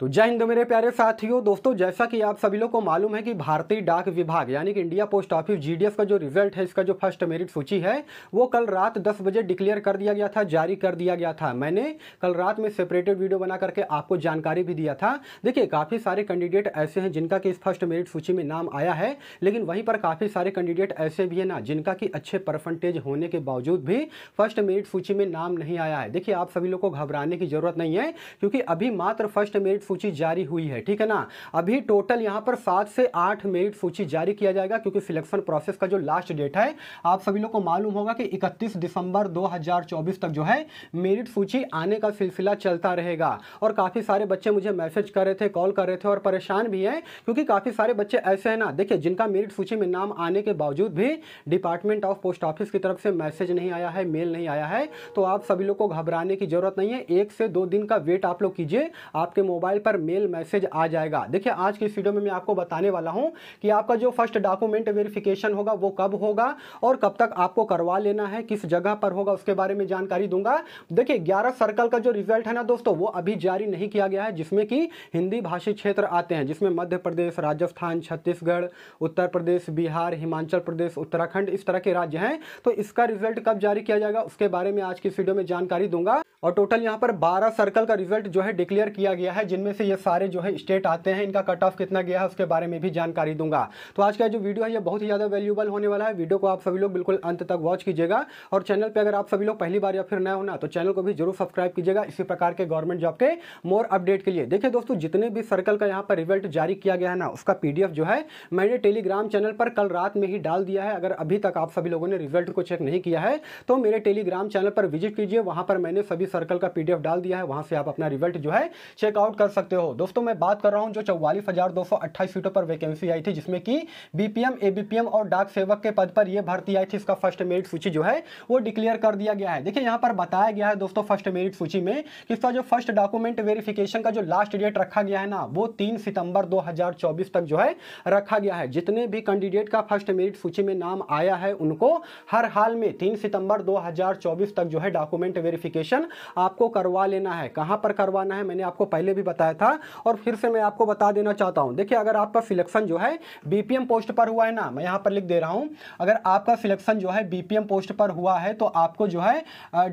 तो जय हिंद मेरे प्यारे साथियों दोस्तों जैसा कि आप सभी लोग को मालूम है कि भारतीय डाक विभाग यानी कि इंडिया पोस्ट ऑफिस जीडीएफ का जो रिजल्ट है इसका जो फर्स्ट मेरिट सूची है वो कल रात 10 बजे डिक्लेयर कर दिया गया था जारी कर दिया गया था मैंने कल रात में सेपरेटेड वीडियो बना करके आपको जानकारी भी दिया था देखिए काफ़ी सारे कैंडिडेट ऐसे हैं जिनका कि इस फर्स्ट मेरिट सूची में नाम आया है लेकिन वहीं पर काफ़ी सारे कैंडिडेट ऐसे भी हैं ना जिनका कि अच्छे परसेंटेज होने के बावजूद भी फर्स्ट मेरिट सूची में नाम नहीं आया है देखिए आप सभी लोग को घबराने की जरूरत नहीं है क्योंकि अभी मात्र फर्स्ट मेरिट सूची जारी हुई है ठीक है ना अभी टोटल यहाँ पर सात से आठ मेरिट सूची जारी किया जाएगा क्योंकि सिलेक्शन प्रोसेस का जो लास्ट डेट है आप सभी लोग को मालूम होगा कि 31 दिसंबर 2024 तक जो है मेरिट सूची आने का सिलसिला चलता रहेगा और काफ़ी सारे बच्चे मुझे मैसेज कर रहे थे कॉल कर रहे थे और परेशान भी हैं क्योंकि काफ़ी सारे बच्चे ऐसे हैं ना देखिए जिनका मेरिट सूची में नाम आने के बावजूद भी डिपार्टमेंट ऑफ पोस्ट ऑफिस की तरफ से मैसेज नहीं आया है मेल नहीं आया है तो आप सभी लोग को घबराने की जरूरत नहीं है एक से दो दिन का वेट आप लोग कीजिए आपके मोबाइल मोबाइल पर मेल मैसेज आ जाएगा देखिए आज की इस वीडियो में मैं आपको बताने वाला हूँ कि आपका जो फर्स्ट डॉक्यूमेंट वेरिफिकेशन होगा वो कब होगा और कब तक आपको करवा लेना है किस जगह पर होगा उसके बारे में जानकारी दूंगा देखिए ग्यारह सर्कल का जो रिजल्ट है ना दोस्तों वो अभी जारी नहीं किया गया है जिसमें कि हिंदी भाषी क्षेत्र आते हैं जिसमें मध्य प्रदेश राजस्थान छत्तीसगढ़ उत्तर प्रदेश बिहार हिमाचल प्रदेश उत्तराखंड इस तरह के राज्य हैं तो इसका रिजल्ट कब जारी किया जाएगा उसके बारे में आज की इस वीडियो में जानकारी दूंगा और टोटल यहाँ पर 12 सर्कल का रिजल्ट जो है डिक्लेयर किया गया है जिनमें से ये सारे जो है स्टेट आते हैं इनका कट ऑफ कितना गया है उसके बारे में भी जानकारी दूंगा तो आज का जो वीडियो है ये बहुत ही ज़्यादा वैल्यूबल होने वाला है वीडियो को आप सभी लोग बिल्कुल अंत तक वॉच कीजिएगा और चैनल पर अगर आप सभी लोग पहली बार या फिर नया होना तो चैनल को भी जरूर सब्सक्राइब कीजिएगा इसी प्रकार के गवर्नमेंट जॉब के मोर अपडेट के लिए देखिए दोस्तों जितने भी सर्कल का यहाँ पर रिजल्ट जारी किया गया है ना उसका पी जो है मैंने टेलीग्राम चैनल पर कल रात में ही डाल दिया है अगर अभी तक आप सभी लोगों ने रिजल्ट को चेक नहीं किया है तो मेरे टेलीग्राम चैनल पर विजिट कीजिए वहाँ पर मैंने सभी सर्कल का पीडीएफ डाल दिया है वहां से आप अपना रिजल्ट जो है चेकआउट कर सकते हो दोस्तों मैं बात कर रहा हूं जो चौवालीस हज़ार दो सौ अट्ठाईस सीटों पर वैकेंसी आई थी जिसमें कि बीपीएम एबीपीएम और डाक सेवक के पद पर यह भर्ती आई थी इसका फर्स्ट मेरिट सूची जो है वो डिक्लेयर कर दिया गया है देखिए यहां पर बताया गया है दोस्तों फर्स्ट मेरिट सूची में कि इसका जो फर्स्ट डॉक्यूमेंट वेरिफिकेशन का जो लास्ट डेट रखा गया है ना वो तीन सितंबर दो तक जो है रखा गया है जितने भी कैंडिडेट का फर्स्ट मेरिट सूची में नाम आया है उनको हर हाल में तीन सितंबर 2024 तक जो है डॉक्यूमेंट वेरिफिकेशन आपको करवा लेना है कहाँ पर करवाना है मैंने आपको पहले भी बताया था और फिर से मैं आपको बता देना चाहता हूँ देखिए अगर आपका सिलेक्शन जो है बी पोस्ट पर हुआ है ना मैं यहाँ पर लिख दे रहा हूँ अगर आपका सिलेक्शन जो है बी पोस्ट पर हुआ है तो आपको जो है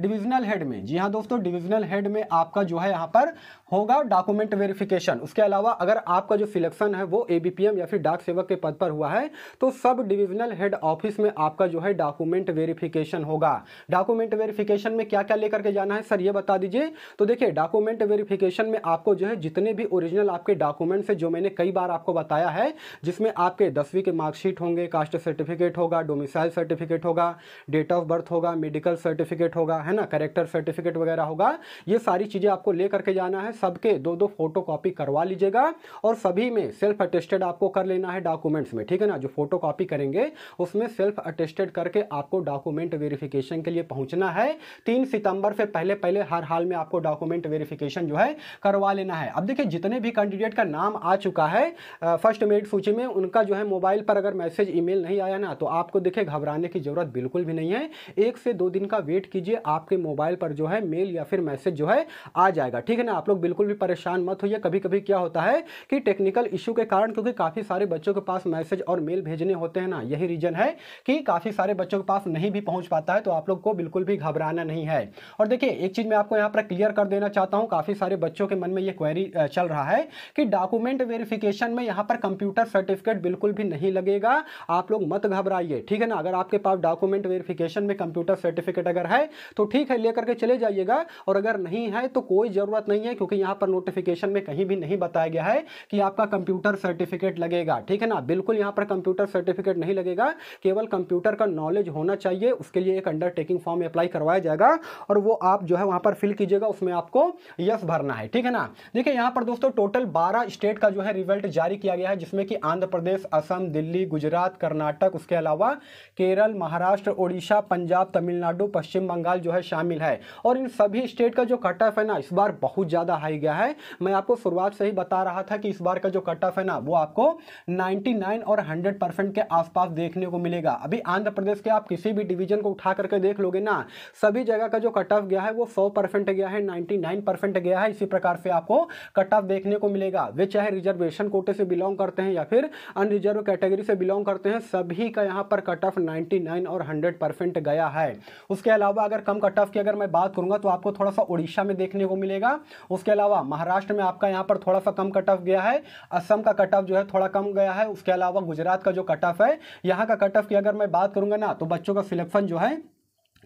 डिविजनल हेड में जी हाँ दोस्तों डिविजनल हेड में आपका जो है यहाँ पर होगा डॉक्यूमेंट वेरिफिकेशन उसके अलावा अगर आपका जो सिलेक्शन है वो ए या फिर डाक सेवक के पद पर हुआ है तो सब डिविजनल हेड ऑफिस में आपका जो है डॉक्यूमेंट वेरिफिकेशन होगा डॉक्यूमेंट वेरिफिकेशन में क्या क्या लेकर के जाना है सर ये बता दीजिए तो देखिए डॉक्यूमेंट वेरिफिकेशन में आपको जो है जितने भी ओरिजिनल आपके डॉक्यूमेंट्स हैं जो मैंने कई बार आपको बताया है जिसमें आपके दसवीं के मार्कशीट होंगे कास्ट सर्टिफिकेट होगा डोमिसाइल सर्टिफिकेट होगा डेट ऑफ बर्थ होगा मेडिकल सर्टिफिकेट होगा है ना करेक्टर सर्टिफिकेट वगैरह होगा ये सारी चीज़ें आपको ले करके जाना है सबके दो दो फोटो करवा लीजिएगा और सभी में सेल्फ अटेस्टेड आपको कर लेना है डॉक्यूमेंट्स में ठीक है ना जो फोटो करेंगे उसमें सेल्फ अटेस्टेड करके आपको डॉक्यूमेंट वेरिफिकेशन के लिए पहुंचना है तीन सितंबर से पहले पहले हर हाल में आपको डॉक्यूमेंट वेरिफिकेशन जो है करवा लेना है अब देखिए जितने भी कैंडिडेट का नाम आ चुका है फर्स्ट मेरिट सूची में उनका जो है मोबाइल पर अगर मैसेज ई नहीं आया ना तो आपको देखिए घबराने की ज़रूरत बिल्कुल भी नहीं है एक से दो दिन का वेट कीजिए आपके मोबाइल पर जो है मेल या फिर मैसेज जो है आ जाएगा ठीक है ना आप लोग बिल्कुल भी परेशान मत होइए कभी कभी क्या होता है कि टेक्निकल इशू के कारण क्योंकि काफ़ी सारे बच्चों के पास मैसेज और मेल भेजने होते हैं ना यही रीज़न है कि काफ़ी सारे बच्चों के पास नहीं भी पहुंच पाता है तो आप लोग को बिल्कुल भी घबराना नहीं है और देखिए एक चीज़ मैं आपको यहाँ पर क्लियर कर देना चाहता हूँ काफ़ी सारे बच्चों के मन में ये क्वेरी चल रहा है कि डॉक्यूमेंट वेरिफिकेशन में यहाँ पर कंप्यूटर सर्टिफिकेट बिल्कुल भी नहीं लगेगा आप लोग मत घबराइए ठीक है ना अगर आपके पास डॉक्यूमेंट वेरिफिकेशन में कंप्यूटर सर्टिफिकेट अगर है तो ठीक है लेकर के चले जाइएगा और अगर नहीं है तो कोई ज़रूरत नहीं है क्योंकि यहाँ पर नोटिफिकेशन में कहीं भी नहीं बताया गया है कि आपका कंप्यूटर सर्टिफिकेट लगेगा ठीक है ना बिल्कुल यहाँ पर कंप्यूटर सर्टिफिकेट नहीं लगेगा केवल कंप्यूटर का नॉलेज होना चाहिए उसके लिए एक अंडरटेकिंग फॉर्म अप्लाई करवाया जाएगा और वो आप जो है है वहां पर फिल कीजिएगा उसमें आपको यस भरना है ठीक है ना देखिए यहां पर दोस्तों टोटल बारह स्टेट का जो है रिजल्ट जारी किया गया है जिसमें कि आंध्र प्रदेश असम दिल्ली गुजरात कर्नाटक उसके अलावा केरल महाराष्ट्र ओडिशा पंजाब तमिलनाडु पश्चिम बंगाल जो है शामिल है और इन सभी स्टेट का जो कट ऑफ है ना इस बार बहुत ज़्यादा हाई गया है मैं आपको शुरुआत से ही बता रहा था कि इस बार का जो कट ऑफ है ना वो आपको नाइनटी और हंड्रेड के आसपास देखने को मिलेगा अभी आंध्र प्रदेश के आप किसी भी डिवीजन को उठा करके देख लोगे ना सभी जगह का जो कट ऑफ गया है वो वो 100 परसेंट गया है 99 परसेंट गया है इसी प्रकार से आपको कट ऑफ देखने को मिलेगा वे चाहे रिजर्वेशन कोटे से बिलोंग करते हैं या फिर अनरिजर्व कैटेगरी से बिलोंग करते हैं सभी का यहाँ पर कट ऑफ 99 और हंड्रेड परसेंट गया है उसके अलावा अगर कम कट ऑफ की अगर मैं बात करूँगा तो आपको थोड़ा सा उड़ीसा में देखने को मिलेगा उसके अलावा महाराष्ट्र में आपका यहाँ पर थोड़ा सा कम कट ऑफ गया है असम का कट ऑफ जो है थोड़ा कम गया है उसके अलावा गुजरात का जो कट ऑफ है यहाँ का कट ऑफ की अगर मैं बात करूँगा ना तो बच्चों का सिलेक्शन जो है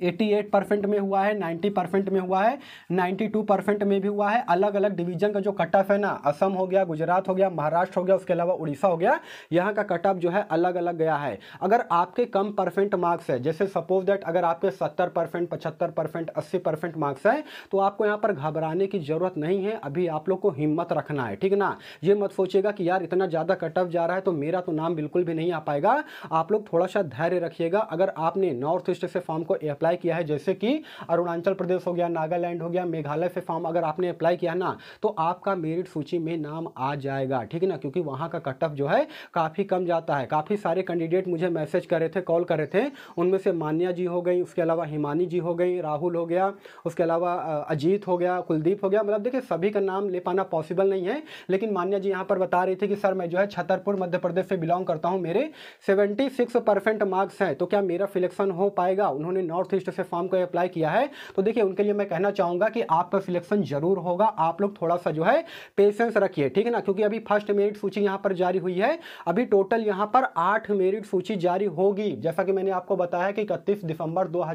88 परसेंट में हुआ है 90 परसेंट में हुआ है 92 परसेंट में भी हुआ है अलग अलग डिवीजन का जो कट ऑफ है ना असम हो गया गुजरात हो गया महाराष्ट्र हो गया उसके अलावा उड़ीसा हो गया यहाँ का कट ऑफ जो है अलग अलग गया है अगर आपके कम परसेंट मार्क्स है जैसे सपोज दैट अगर आपके सत्तर परसेंट पचहत्तर परसेंट अस्सी परसेंट मार्क्स है तो आपको यहाँ पर घबराने की ज़रूरत नहीं है अभी आप लोग को हिम्मत रखना है ठीक ना ये मत सोचिएगा कि यार इतना ज़्यादा कट ऑफ जा रहा है तो मेरा तो नाम बिल्कुल भी नहीं आ पाएगा आप लोग थोड़ा सा धैर्य रखिएगा अगर आपने नॉर्थ ईस्ट से फॉर्म को अप्लाई अप्लाई किया है जैसे कि अरुणाचल प्रदेश हो गया नागालैंड हो गया मेघालय से फॉर्म अगर आपने अप्लाई किया ना तो आपका मेरिट सूची में नाम आ जाएगा ठीक है ना क्योंकि वहाँ का कट ऑफ जो है काफ़ी कम जाता है काफ़ी सारे कैंडिडेट मुझे मैसेज कर रहे थे कॉल कर रहे थे उनमें से मान्या जी हो गई उसके अलावा हिमानी जी हो गई राहुल हो गया उसके अलावा अजीत हो गया कुलदीप हो गया मतलब देखिए सभी का नाम ले पाना पॉसिबल नहीं है लेकिन मान्या जी यहाँ पर बता रही थी कि सर मैं जो है छतरपुर मध्य प्रदेश से बिलोंग करता हूँ मेरे सेवेंटी सिक्स परसेंट मार्क्स हैं तो क्या मेरा सिलेक्शन हो पाएगा उन्होंने नॉर्थ लिस्ट से फॉर्म को अप्लाई किया है तो देखिए उनके लिए मैं कहना चाहूंगा कि आपका सिलेक्शन जरूर होगा आप लोग थोड़ा सा जो है पेशेंस रखिए ठीक है ना क्योंकि अभी फर्स्ट मेरिट सूची यहाँ पर जारी हुई है अभी टोटल यहाँ पर आठ मेरिट सूची जारी होगी जैसा कि मैंने आपको बताया कि इकतीस दिसंबर दो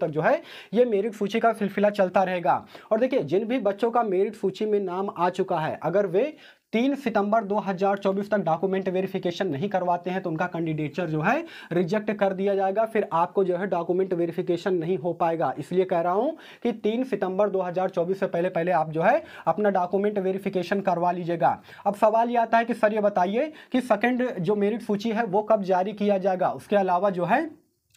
तक जो है ये मेरिट सूची का सिलसिला चलता रहेगा और देखिए जिन भी बच्चों का मेरिट सूची में नाम आ चुका है अगर वे तीन सितंबर 2024 तक डॉक्यूमेंट वेरिफिकेशन नहीं करवाते हैं तो उनका कैंडिडेचर जो है रिजेक्ट कर दिया जाएगा फिर आपको जो है डॉक्यूमेंट वेरिफिकेशन नहीं हो पाएगा इसलिए कह रहा हूं कि तीन सितंबर 2024 से पहले पहले आप जो है अपना डॉक्यूमेंट वेरिफिकेशन करवा लीजिएगा अब सवाल ये आता है कि सर ये बताइए कि सेकेंड जो मेरिट सूची है वो कब जारी किया जाएगा उसके अलावा जो है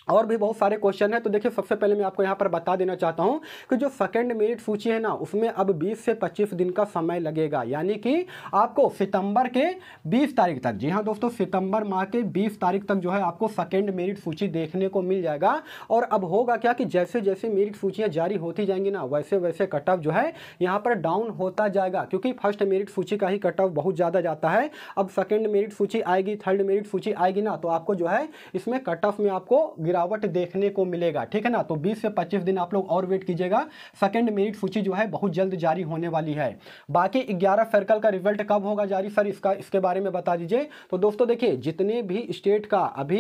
और भी बहुत सारे क्वेश्चन हैं तो देखिए सबसे पहले मैं आपको यहाँ पर बता देना चाहता हूँ कि जो सेकेंड मेरिट सूची है ना उसमें अब 20 से 25 दिन का समय लगेगा यानी कि आपको सितंबर के 20 तारीख तक जी हाँ दोस्तों सितंबर माह के 20 तारीख तक जो है आपको सेकेंड मेरिट सूची देखने को मिल जाएगा और अब होगा क्या कि जैसे जैसे मेरिट सूचियाँ जारी होती जाएंगी ना वैसे वैसे कट ऑफ जो है यहाँ पर डाउन होता जाएगा क्योंकि फर्स्ट मेरिट सूची का ही कट ऑफ बहुत ज़्यादा जाता है अब सेकेंड मेरिट सूची आएगी थर्ड मेरिट सूची आएगी ना तो आपको जो है इसमें कट ऑफ में आपको गिरावट देखने को मिलेगा ठीक है ना तो 20 से 25 दिन आप लोग और वेट कीजिएगा सेकंड मेरिट सूची जो है बहुत जल्द जारी होने वाली है बाकी 11 सर्कल का रिजल्ट कब होगा जारी सर इसका इसके बारे में बता दीजिए तो दोस्तों देखिए जितने भी स्टेट का अभी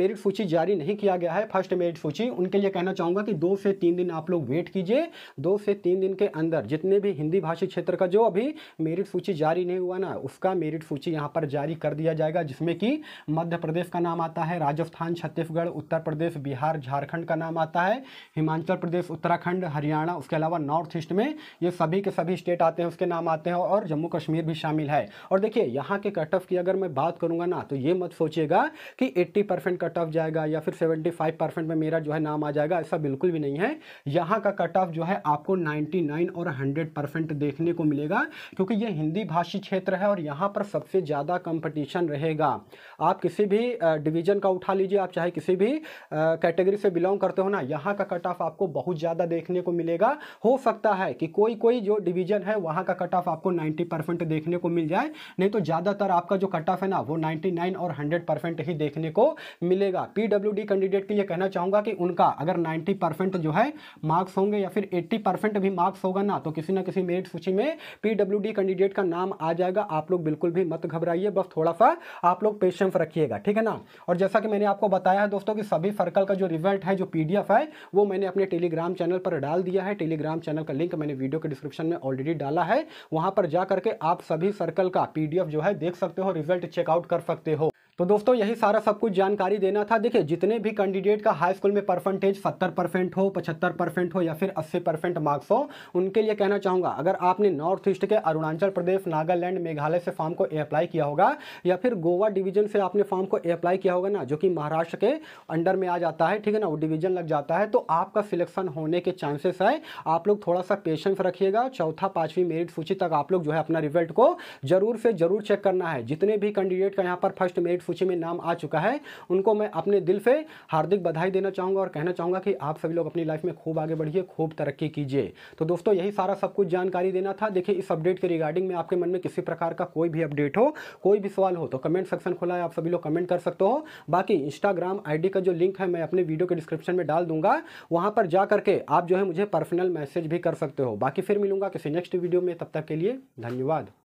मेरिट सूची जारी नहीं किया गया है फर्स्ट मेरिट सूची उनके लिए कहना चाहूँगा कि दो से तीन दिन आप लोग वेट कीजिए दो से तीन दिन के अंदर जितने भी हिंदी भाषी क्षेत्र का जो अभी मेरिट सूची जारी नहीं हुआ ना उसका मेरिट सूची यहाँ पर जारी कर दिया जाएगा जिसमें कि मध्य प्रदेश का नाम आता है राजस्थान छत्तीसगढ़ उत्तर उत्तर प्रदेश बिहार झारखंड का नाम आता है हिमाचल प्रदेश उत्तराखंड हरियाणा उसके अलावा नॉर्थ ईस्ट में ये सभी के सभी स्टेट आते हैं उसके नाम आते हैं और जम्मू कश्मीर भी शामिल है और देखिए यहाँ के कट ऑफ की अगर मैं बात करूँगा ना तो ये मत सोचिएगा कि एट्टी परसेंट कट ऑफ जाएगा या फिर सेवेंटी फाइव परसेंट में मेरा जो है नाम आ जाएगा ऐसा बिल्कुल भी नहीं है यहाँ का कट ऑफ जो है आपको नाइन्टी नाइन और हंड्रेड परसेंट देखने को मिलेगा क्योंकि ये हिंदी भाषी क्षेत्र है और यहाँ पर सबसे ज़्यादा कंपटीशन रहेगा आप किसी भी डिवीजन का उठा लीजिए आप चाहे किसी भी कैटेगरी से बिलोंग करते हो ना यहाँ का कट ऑफ आपको बहुत ज़्यादा देखने को मिलेगा हो सकता है कि कोई कोई जो डिवीजन है वहाँ का कट ऑफ आपको 90 परसेंट देखने को मिल जाए नहीं तो ज़्यादातर आपका जो कट ऑफ है ना वो 99 और 100 परसेंट ही देखने को मिलेगा पीडब्ल्यूडी कैंडिडेट के लिए कहना चाहूँगा कि उनका अगर नाइन्टी परसेंट जो है मार्क्स होंगे या फिर एट्टी परसेंट भी मार्क्स होगा ना तो किसी ना किसी मेरिट सूची में पीडब्ल्यूडी कैंडिडेट का नाम आ जाएगा आप लोग बिल्कुल भी मत घबराइए बस थोड़ा सा आप लोग पेशेंस रखिएगा ठीक है ना और जैसा कि मैंने आपको बताया है दोस्तों कि सभी फर्कल का जो रिजल्ट है जो पीडीएफ है वो मैंने अपने टेलीग्राम चैनल पर डाल दिया है टेलीग्राम चैनल का लिंक मैंने वीडियो के डिस्क्रिप्शन में ऑलरेडी डाला है वहाँ पर जा करके आप सभी सर्कल का पीडीएफ जो है देख सकते हो रिजल्ट चेकआउट कर सकते हो तो दोस्तों यही सारा सब कुछ जानकारी देना था देखिए जितने भी कैंडिडेट का हाई स्कूल में परसेंटेज 70 परसेंट हो 75 परसेंट हो या फिर 80 परसेंट मार्क्स हो उनके लिए कहना चाहूँगा अगर आपने नॉर्थ ईस्ट के अरुणाचल प्रदेश नागालैंड मेघालय से फॉर्म को अप्लाई किया होगा या फिर गोवा डिवीजन से आपने फॉर्म को अप्लाई किया होगा ना जो कि महाराष्ट्र के अंडर में आ जाता है ठीक है ना वो डिवीजन लग जाता है तो आपका सिलेक्शन होने के चांसेस है आप लोग थोड़ा सा पेशेंस रखिएगा चौथा पांचवी मेरिट सूची तक आप लोग जो है अपना रिजल्ट को जरूर से जरूर चेक करना है जितने भी कैंडिडेट का यहाँ पर फर्स्ट मेरिट सूची में नाम आ चुका है उनको मैं अपने दिल से हार्दिक बधाई देना चाहूँगा और कहना चाहूँगा कि आप सभी लोग अपनी लाइफ में खूब आगे बढ़िए खूब तरक्की कीजिए तो दोस्तों यही सारा सब कुछ जानकारी देना था देखिए इस अपडेट के रिगार्डिंग में आपके मन में किसी प्रकार का कोई भी अपडेट हो कोई भी सवाल हो तो कमेंट सेक्शन खुला है आप सभी लोग कमेंट कर सकते हो बाकी इंस्टाग्राम आईडी का जो लिंक है मैं अपने वीडियो के डिस्क्रिप्शन में डाल दूंगा वहां पर जा करके आप जो है मुझे पर्सनल मैसेज भी कर सकते हो बाकी फिर मिलूंगा किसी नेक्स्ट वीडियो में तब तक के लिए धन्यवाद